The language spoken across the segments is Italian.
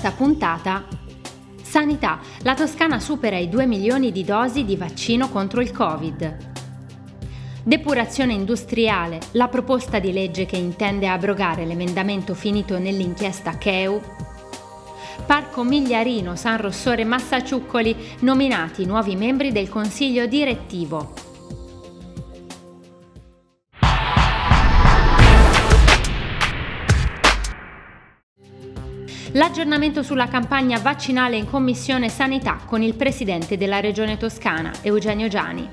questa puntata Sanità, la Toscana supera i 2 milioni di dosi di vaccino contro il Covid. Depurazione industriale, la proposta di legge che intende abrogare l'emendamento finito nell'inchiesta CHEU. Parco Migliarino, San Rossore e Massacciuccoli, nominati nuovi membri del consiglio direttivo. L'aggiornamento sulla campagna vaccinale in Commissione Sanità con il Presidente della Regione Toscana, Eugenio Giani.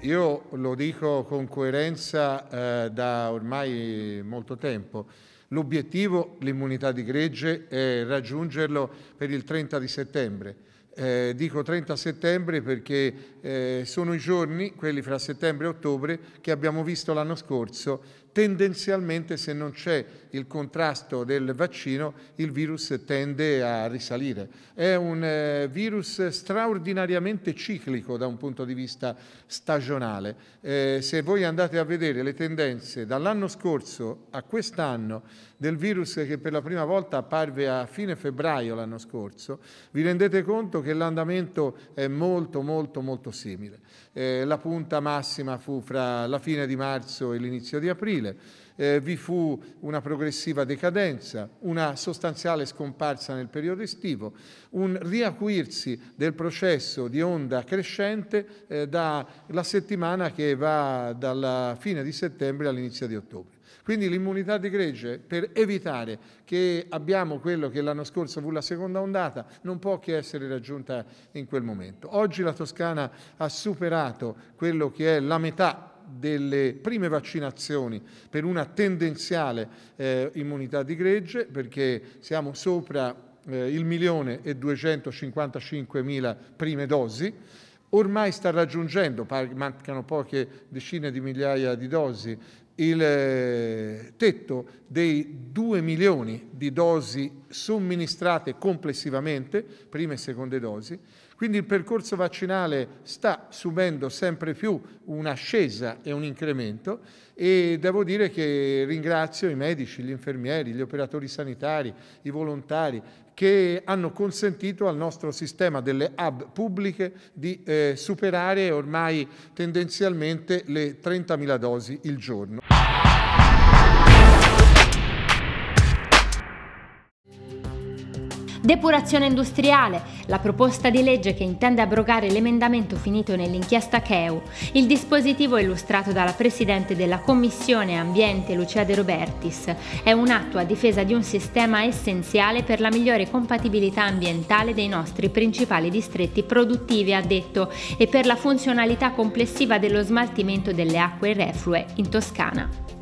Io lo dico con coerenza eh, da ormai molto tempo. L'obiettivo, l'immunità di gregge, è raggiungerlo per il 30 di settembre. Eh, dico 30 settembre perché eh, sono i giorni, quelli fra settembre e ottobre, che abbiamo visto l'anno scorso tendenzialmente se non c'è il contrasto del vaccino il virus tende a risalire. È un eh, virus straordinariamente ciclico da un punto di vista stagionale. Eh, se voi andate a vedere le tendenze dall'anno scorso a quest'anno del virus che per la prima volta apparve a fine febbraio l'anno scorso, vi rendete conto che l'andamento è molto molto molto simile. Eh, la punta massima fu fra la fine di marzo e l'inizio di aprile, minorile. Eh, vi fu una progressiva decadenza, una sostanziale scomparsa nel periodo estivo, un riacuirsi del processo di onda crescente eh, dalla settimana che va dalla fine di settembre all'inizio di ottobre. Quindi l'immunità di gregge, per evitare che abbiamo quello che l'anno scorso fu la seconda ondata, non può che essere raggiunta in quel momento. Oggi la Toscana ha superato quello che è la metà delle prime vaccinazioni per una tendenziale eh, immunità di gregge, perché siamo sopra eh, il milione e 255 mila prime dosi, ormai sta raggiungendo, mancano poche decine di migliaia di dosi, il eh, tetto dei 2 milioni di dosi somministrate complessivamente, prime e seconde dosi, quindi il percorso vaccinale sta subendo sempre più un'ascesa e un incremento e devo dire che ringrazio i medici, gli infermieri, gli operatori sanitari, i volontari che hanno consentito al nostro sistema delle hub pubbliche di eh, superare ormai tendenzialmente le 30.000 dosi il giorno. Depurazione industriale, la proposta di legge che intende abrogare l'emendamento finito nell'inchiesta Cheu, il dispositivo illustrato dalla Presidente della Commissione Ambiente Lucia De Robertis, è un atto a difesa di un sistema essenziale per la migliore compatibilità ambientale dei nostri principali distretti produttivi, ha detto, e per la funzionalità complessiva dello smaltimento delle acque reflue in Toscana.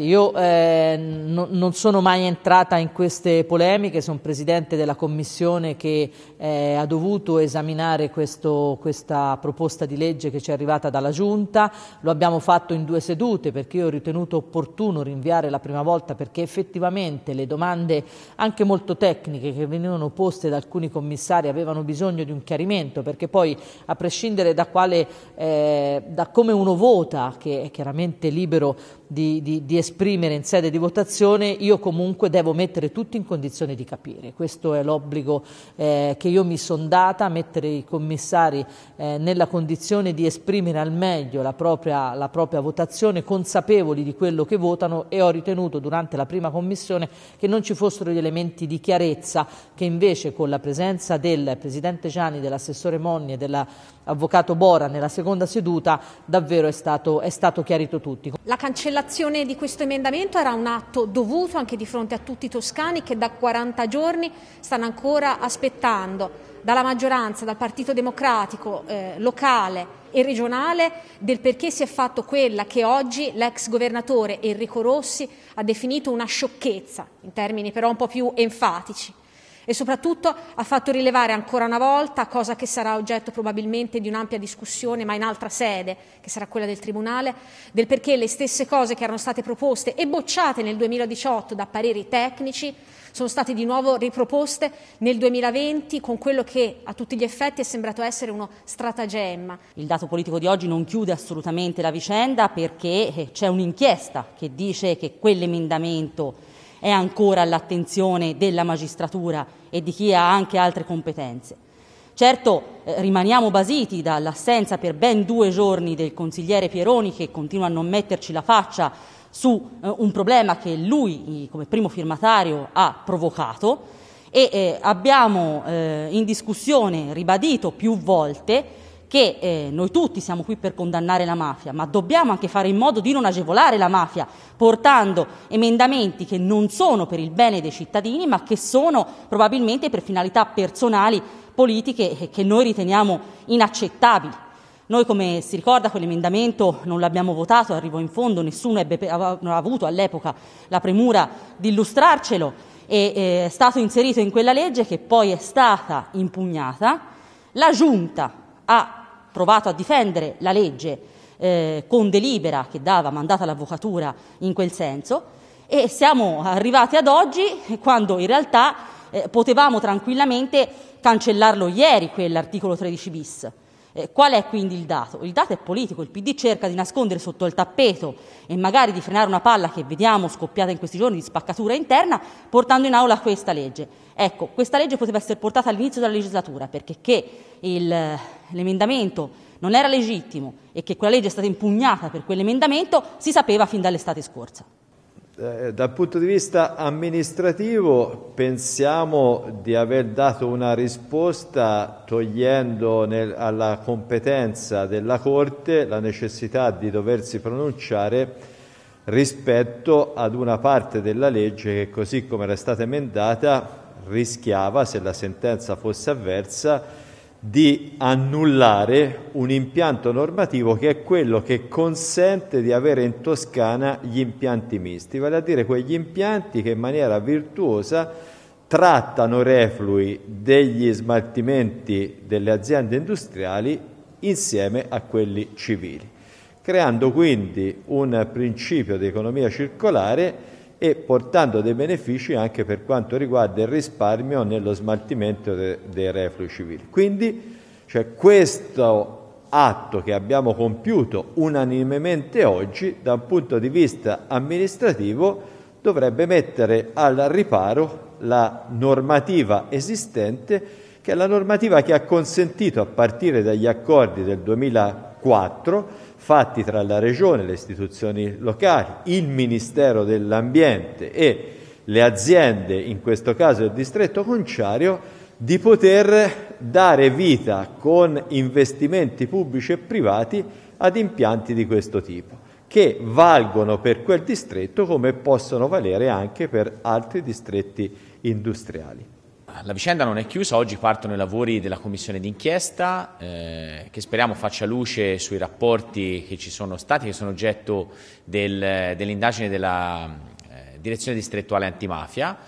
Io eh, no, non sono mai entrata in queste polemiche, sono presidente della commissione che eh, ha dovuto esaminare questo, questa proposta di legge che ci è arrivata dalla Giunta, lo abbiamo fatto in due sedute perché io ho ritenuto opportuno rinviare la prima volta perché effettivamente le domande anche molto tecniche che venivano poste da alcuni commissari avevano bisogno di un chiarimento perché poi a prescindere da, quale, eh, da come uno vota, che è chiaramente libero di, di, di, esprimere in sede di votazione, io comunque devo mettere tutti in condizione di capire. Questo è l'obbligo eh, che io mi sono data, mettere i commissari eh, nella condizione di esprimere al meglio la propria, la propria votazione, consapevoli di quello che votano e ho ritenuto durante la prima commissione che non ci fossero gli elementi di chiarezza che invece con la presenza del Presidente Gianni, dell'assessore Monni e dell'avvocato Bora nella seconda seduta davvero è stato, è stato chiarito tutti. La cancellazione L'azione di questo emendamento era un atto dovuto anche di fronte a tutti i toscani che da 40 giorni stanno ancora aspettando dalla maggioranza, dal Partito Democratico eh, locale e regionale del perché si è fatto quella che oggi l'ex governatore Enrico Rossi ha definito una sciocchezza, in termini però un po' più enfatici e soprattutto ha fatto rilevare ancora una volta, cosa che sarà oggetto probabilmente di un'ampia discussione, ma in altra sede, che sarà quella del Tribunale, del perché le stesse cose che erano state proposte e bocciate nel 2018 da pareri tecnici sono state di nuovo riproposte nel 2020 con quello che a tutti gli effetti è sembrato essere uno stratagemma. Il dato politico di oggi non chiude assolutamente la vicenda perché eh, c'è un'inchiesta che dice che quell'emendamento è ancora all'attenzione della magistratura e di chi ha anche altre competenze. Certo, eh, rimaniamo basiti dall'assenza per ben due giorni del consigliere Pieroni che continua a non metterci la faccia su eh, un problema che lui come primo firmatario ha provocato e eh, abbiamo eh, in discussione ribadito più volte che eh, noi tutti siamo qui per condannare la mafia, ma dobbiamo anche fare in modo di non agevolare la mafia, portando emendamenti che non sono per il bene dei cittadini, ma che sono probabilmente per finalità personali, politiche, che noi riteniamo inaccettabili. Noi, come si ricorda, quell'emendamento non l'abbiamo votato, arrivò in fondo, nessuno ebbe, aveva avuto all'epoca la premura di illustrarcelo e eh, è stato inserito in quella legge che poi è stata impugnata. La Giunta ha provato a difendere la legge eh, con delibera che dava mandata all'avvocatura in quel senso e siamo arrivati ad oggi quando in realtà eh, potevamo tranquillamente cancellarlo ieri quell'articolo 13 bis. Eh, qual è quindi il dato? Il dato è politico, il PD cerca di nascondere sotto il tappeto e magari di frenare una palla che vediamo scoppiata in questi giorni di spaccatura interna portando in aula questa legge. Ecco, questa legge poteva essere portata all'inizio della legislatura perché il, l'emendamento non era legittimo e che quella legge è stata impugnata per quell'emendamento si sapeva fin dall'estate scorsa. Eh, dal punto di vista amministrativo pensiamo di aver dato una risposta togliendo nel, alla competenza della Corte la necessità di doversi pronunciare rispetto ad una parte della legge che così come era stata emendata rischiava, se la sentenza fosse avversa, di annullare un impianto normativo che è quello che consente di avere in Toscana gli impianti misti, vale a dire quegli impianti che in maniera virtuosa trattano reflui degli smaltimenti delle aziende industriali insieme a quelli civili, creando quindi un principio di economia circolare e portando dei benefici anche per quanto riguarda il risparmio nello smaltimento de, dei reflui civili. Quindi cioè, questo atto che abbiamo compiuto unanimemente oggi, da un punto di vista amministrativo, dovrebbe mettere al riparo la normativa esistente, che è la normativa che ha consentito a partire dagli accordi del 2004 fatti tra la Regione, le istituzioni locali, il Ministero dell'Ambiente e le aziende, in questo caso il distretto conciario, di poter dare vita con investimenti pubblici e privati ad impianti di questo tipo, che valgono per quel distretto come possono valere anche per altri distretti industriali. La vicenda non è chiusa, oggi partono i lavori della commissione d'inchiesta eh, che speriamo faccia luce sui rapporti che ci sono stati, che sono oggetto del, dell'indagine della eh, direzione distrettuale antimafia.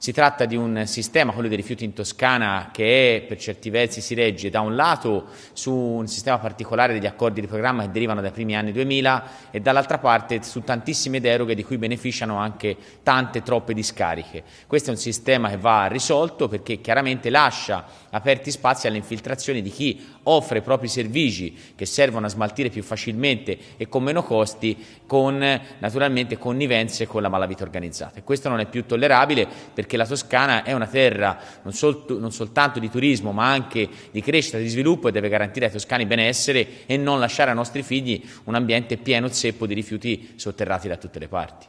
Si tratta di un sistema, quello dei rifiuti in Toscana, che è, per certi versi si regge da un lato su un sistema particolare degli accordi di programma che derivano dai primi anni 2000 e dall'altra parte su tantissime deroghe di cui beneficiano anche tante troppe discariche. Questo è un sistema che va risolto perché chiaramente lascia aperti spazi alle infiltrazioni di chi offre i propri servigi che servono a smaltire più facilmente e con meno costi con naturalmente connivenze con la malavita organizzata. E questo non è più tollerabile perché perché la Toscana è una terra non, sol- non, soltanto di turismo ma anche di crescita, di sviluppo e deve garantire ai toscani benessere e non lasciare ai nostri figli un ambiente pieno zeppo di rifiuti sotterrati da tutte le parti.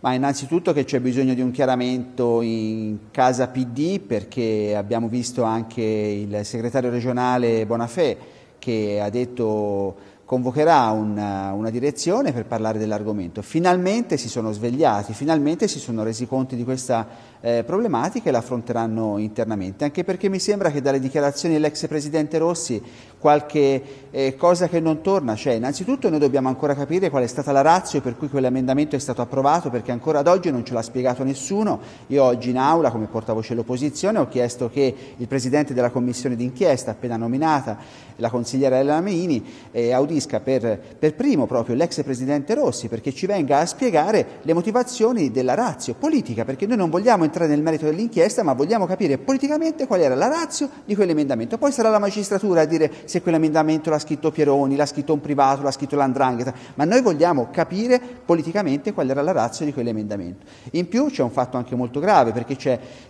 Ma innanzitutto che c'è bisogno di un chiaramento in casa PD perché abbiamo visto anche il segretario regionale Bonafè che ha detto convocherà una, eh, una, direzione per parlare dell'argomento. Finalmente si sono svegliati, finalmente si sono resi conto di questa eh, e la affronteranno internamente, anche perché mi sembra che dalle dichiarazioni dell'ex Presidente Rossi qualche eh, cosa che non torna, cioè innanzitutto noi dobbiamo ancora capire qual è stata la razza per cui quell'emendamento è stato approvato, perché ancora ad oggi non ce l'ha spiegato nessuno, io oggi in aula come portavoce dell'opposizione ho chiesto che il Presidente della Commissione d'inchiesta appena nominata, la consigliera Elena Meini, eh, audisca per, per primo proprio l'ex Presidente Rossi perché ci venga a spiegare le motivazioni della razza politica, perché noi non vogliamo entrare nel merito dell'inchiesta, ma vogliamo capire politicamente qual era la razza di quell'emendamento. Poi sarà la magistratura a dire se quell'emendamento l'ha scritto Pieroni, l'ha scritto un privato, l'ha scritto l'andrangheta, ma noi vogliamo capire politicamente qual era la razza di quell'emendamento. In più c'è un fatto anche molto grave, perché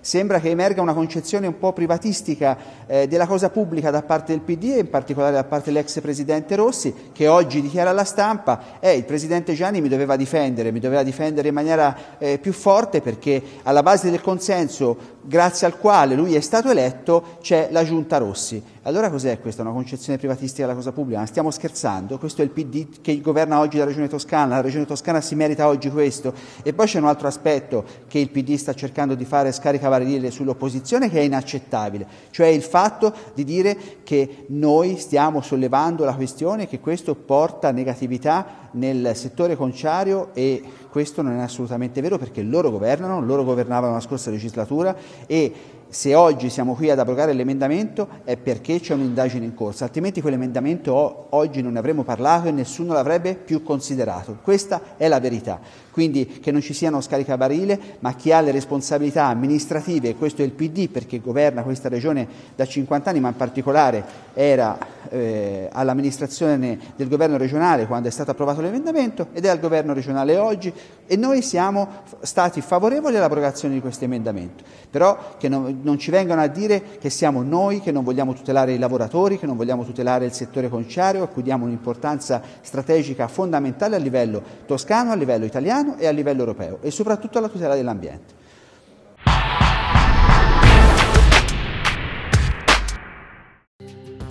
sembra che emerga una concezione un po' privatistica eh, della cosa pubblica da parte del PD e in particolare da parte dell'ex presidente Rossi, che oggi dichiara alla stampa, eh, il presidente Gianni mi doveva difendere, mi doveva difendere in maniera eh, più forte perché alla base base del consenso grazie al quale lui è stato eletto c'è la giunta Rossi. Allora cos'è questa? Una concezione privatistica della cosa pubblica? Stiamo scherzando? Questo è il PD che governa oggi la regione toscana, la regione toscana si merita oggi questo. E poi c'è un altro aspetto che il PD sta cercando di fare scaricavarile sull'opposizione che è inaccettabile, cioè il fatto di dire che noi stiamo sollevando la questione che questo porta negatività nel settore conciario e questo non è assolutamente vero perché loro governano, loro governavano la scorsa legislatura e se oggi siamo qui ad abrogare l'emendamento è perché c'è un'indagine in corso, altrimenti quell'emendamento oggi non ne avremmo parlato e nessuno l'avrebbe più considerato. Questa è la verità. Quindi che non ci siano scaricabarile, ma chi ha le responsabilità amministrative, questo è il PD perché governa questa regione da 50 anni, ma in particolare era eh, all'amministrazione del governo regionale quando è stato approvato l'emendamento ed è al governo regionale oggi e noi siamo stati favorevoli all'abrogazione di questo emendamento. Però che non, non ci vengano a dire che siamo noi che non vogliamo tutelare i lavoratori, che non vogliamo tutelare il settore conciario, a cui diamo un'importanza strategica fondamentale a livello toscano, a livello italiano e a livello europeo e soprattutto alla tutela dell'ambiente.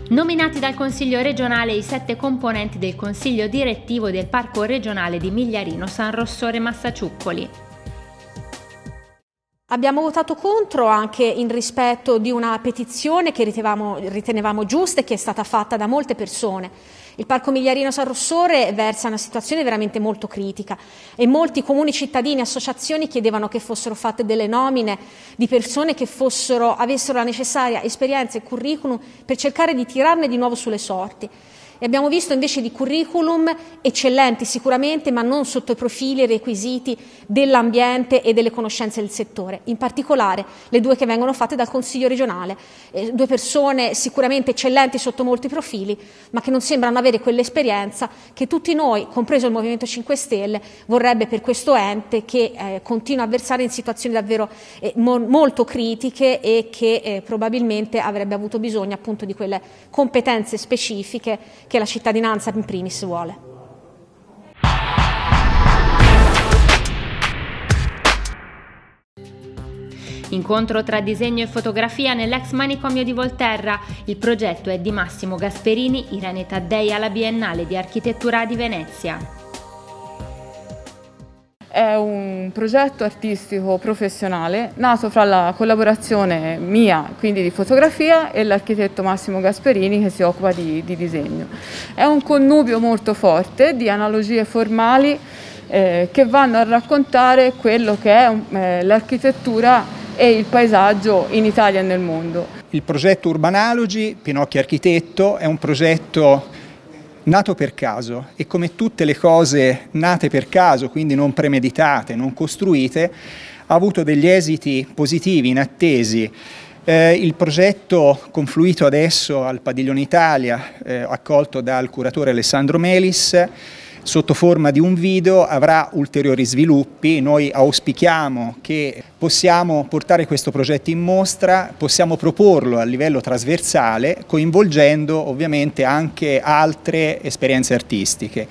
Nominati dal Consiglio regionale i sette componenti del Consiglio direttivo del Parco regionale di Migliarino San Rossore Massaciuccoli, Abbiamo votato contro anche in rispetto di una petizione che ritevamo, ritenevamo giusta e che è stata fatta da molte persone. Il Parco Migliarino San Rossore versa una situazione veramente molto critica e molti comuni cittadini e associazioni chiedevano che fossero fatte delle nomine di persone che fossero, avessero la necessaria esperienza e curriculum per cercare di tirarne di nuovo sulle sorti. E abbiamo visto invece di curriculum eccellenti sicuramente, ma non sotto i profili e i requisiti dell'ambiente e delle conoscenze del settore. In particolare le due che vengono fatte dal Consiglio regionale, eh, due persone sicuramente eccellenti sotto molti profili, ma che non sembrano avere quell'esperienza che tutti noi, compreso il Movimento 5 Stelle, vorrebbe per questo ente che eh, continua a versare in situazioni davvero eh, mo- molto critiche e che eh, probabilmente avrebbe avuto bisogno appunto di quelle competenze specifiche che la cittadinanza in primis vuole. Incontro tra disegno e fotografia nell'ex manicomio di Volterra. Il progetto è di Massimo Gasperini, Irene Taddei alla Biennale di Architettura di Venezia. È un progetto artistico professionale nato fra la collaborazione mia, quindi di fotografia, e l'architetto Massimo Gasperini che si occupa di, di disegno. È un connubio molto forte di analogie formali eh, che vanno a raccontare quello che è eh, l'architettura e il paesaggio in Italia e nel mondo. Il progetto Urbanalogy, Pinocchio Architetto, è un progetto nato per caso e come tutte le cose nate per caso, quindi non premeditate, non costruite, ha avuto degli esiti positivi, inattesi. Eh, il progetto confluito adesso al Padiglione Italia, eh, accolto dal curatore Alessandro Melis, sotto forma di un video avrà ulteriori sviluppi, noi auspichiamo che possiamo portare questo progetto in mostra, possiamo proporlo a livello trasversale coinvolgendo ovviamente anche altre esperienze artistiche.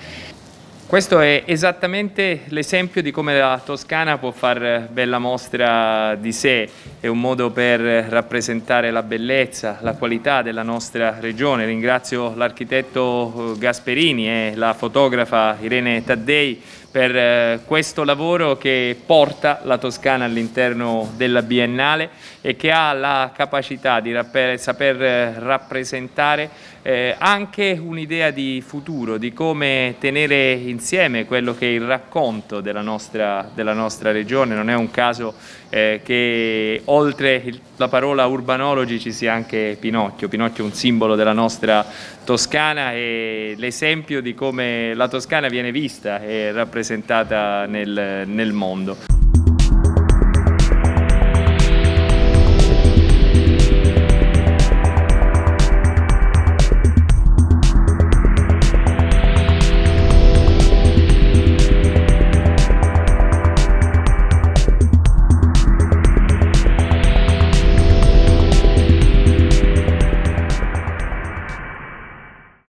Questo è esattamente l'esempio di come la Toscana può far bella mostra di sé, è un modo per rappresentare la bellezza, la qualità della nostra regione. Ringrazio l'architetto eh, Gasperini e la fotografa Irene Taddei per eh, questo lavoro che porta la Toscana all'interno della Biennale e che ha la capacità di rapper, saper eh, rappresentare eh, anche un'idea di futuro, di come tenere insieme quello che è il racconto della nostra, della nostra regione. Non è un caso eh, che oltre la parola urbanologi ci sia anche Pinocchio. Pinocchio è un simbolo della nostra Toscana e l'esempio di come la Toscana viene vista e rappresentata rappresentata nel, nel mondo.